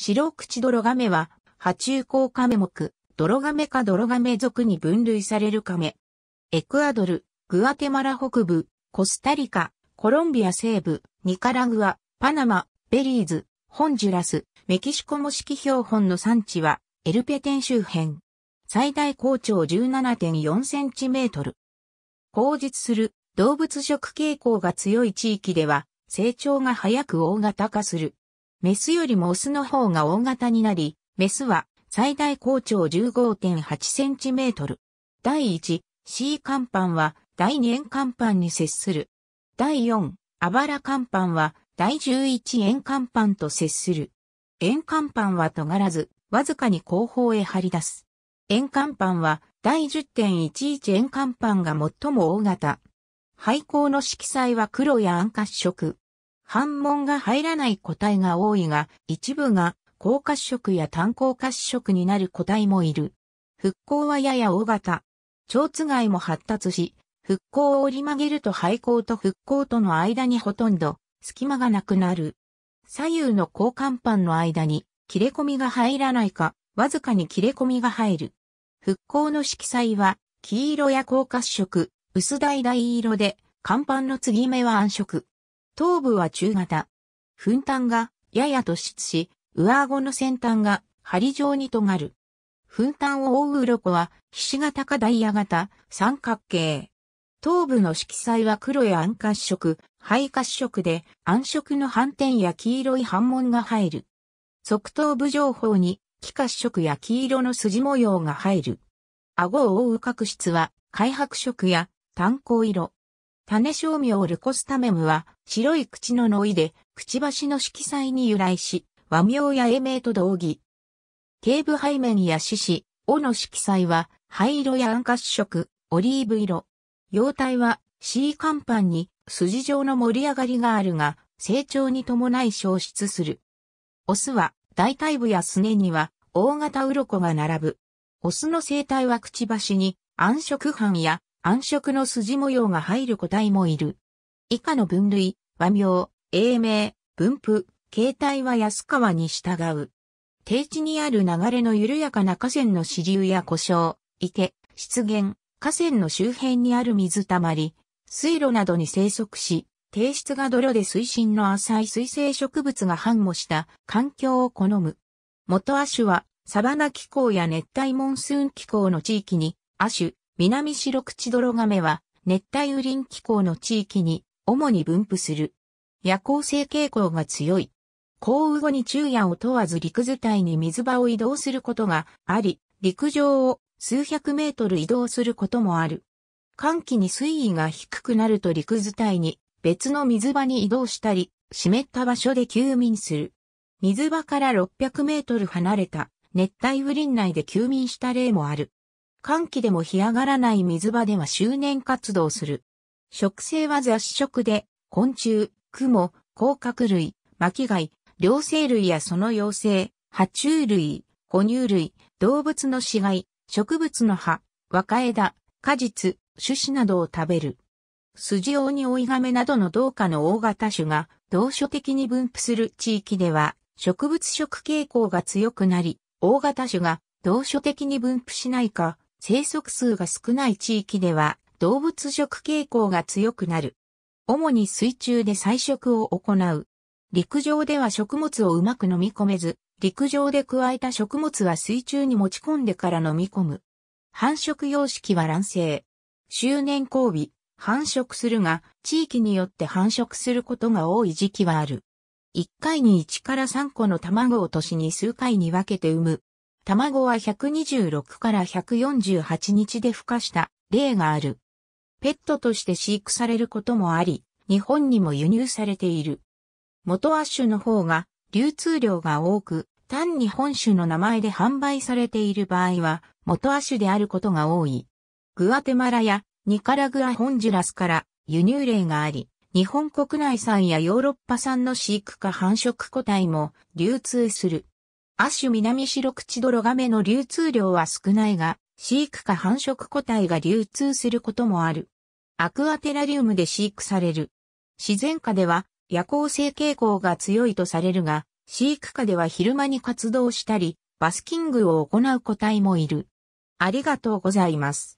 白口泥亀は、波中甲亀目、泥亀か泥亀属に分類される亀。エクアドル、グアテマラ北部、コスタリカ、コロンビア西部、ニカラグア、パナマ、ベリーズ、ホンジュラス、メキシコ模式標本の産地は、エルペテン周辺。最大高長17.4センチメートル。口述する動物食傾向が強い地域では、成長が早く大型化する。メスよりもオスの方が大型になり、メスは最大高長 15.8cm。第1、C 甲板は第2円甲板に接する。第4、アバラ甲板は第11円甲板と接する。円甲板は尖らず、わずかに後方へ張り出す。円甲板は第10.11円甲板が最も大型。廃校の色彩は黒や暗褐色。反問が入らない個体が多いが、一部が高褐色や単高褐色になる個体もいる。復興はやや大型。蝶つも発達し、復興を折り曲げると廃校と復興との間にほとんど隙間がなくなる。左右の交換板の間に切れ込みが入らないか、わずかに切れ込みが入る。復興の色彩は黄色や高褐色、薄橙色で、甲板の継ぎ目は暗色。頭部は中型。粉端がやや突出し、上顎の先端が針状に尖る。粉端を覆う鱗は、菱形かダイヤ型、三角形。頭部の色彩は黒や暗褐色、灰褐色で、暗色の斑点や黄色い斑紋が入る。側頭部情報に、気褐色や黄色の筋模様が入る。顎を覆う角質は、開白色や炭鉱色。種商名ルコスタメムは、白い口のノイで、くちばしの色彩に由来し、和名や英名と同義。頸部背面や獅子、尾の色彩は、灰色や暗褐色、オリーブ色。様体は、C 甲板に筋状の盛り上がりがあるが、成長に伴い消失する。オスは、大体部やすねには、大型鱗が並ぶ。オスの生態はくちばしに、暗色斑や暗色の筋模様が入る個体もいる。以下の分類、和名、英名、分布、形態は安川に従う。低地にある流れの緩やかな河川の支流や故障、池、湿原、河川の周辺にある水たまり、水路などに生息し、低質が泥で水深の浅い水生植物が繁茂した環境を好む。元亜種はサバナ気候や熱帯モンスーン気候の地域に亜種、南白口泥亀は熱帯雨林気候の地域に主に分布する。夜行性傾向が強い。降雨後に昼夜を問わず陸図体に水場を移動することがあり、陸上を数百メートル移動することもある。寒気に水位が低くなると陸図体に別の水場に移動したり、湿った場所で休眠する。水場から600メートル離れた熱帯雨林内で休眠した例もある。寒気でも干上がらない水場では周年活動する。食性は雑食で、昆虫、蜘蛛、甲殻類、巻貝、両生類やその幼生、爬虫類、哺乳類、動物の死骸、植物の葉、若枝、果実、種子などを食べる。筋オに追いガメなどの同化の大型種が同所的に分布する地域では植物食傾向が強くなり、大型種が同所的に分布しないか生息数が少ない地域では動物食傾向が強くなる。主に水中で採食を行う。陸上では食物をうまく飲み込めず、陸上で加えた食物は水中に持ち込んでから飲み込む。繁殖様式は卵生。周年交尾、繁殖するが、地域によって繁殖することが多い時期はある。1回に1から3個の卵を年に数回に分けて産む。卵は126から148日で孵化した例がある。ペットとして飼育されることもあり、日本にも輸入されている。元亜種の方が流通量が多く、単に本種の名前で販売されている場合は、元亜種であることが多い。グアテマラやニカラグア・ホンジュラスから輸入例があり、日本国内産やヨーロッパ産の飼育か繁殖個体も流通する。亜種南白口泥亀の流通量は少ないが、飼育下繁殖個体が流通することもある。アクアテラリウムで飼育される。自然下では夜行性傾向が強いとされるが、飼育下では昼間に活動したり、バスキングを行う個体もいる。ありがとうございます。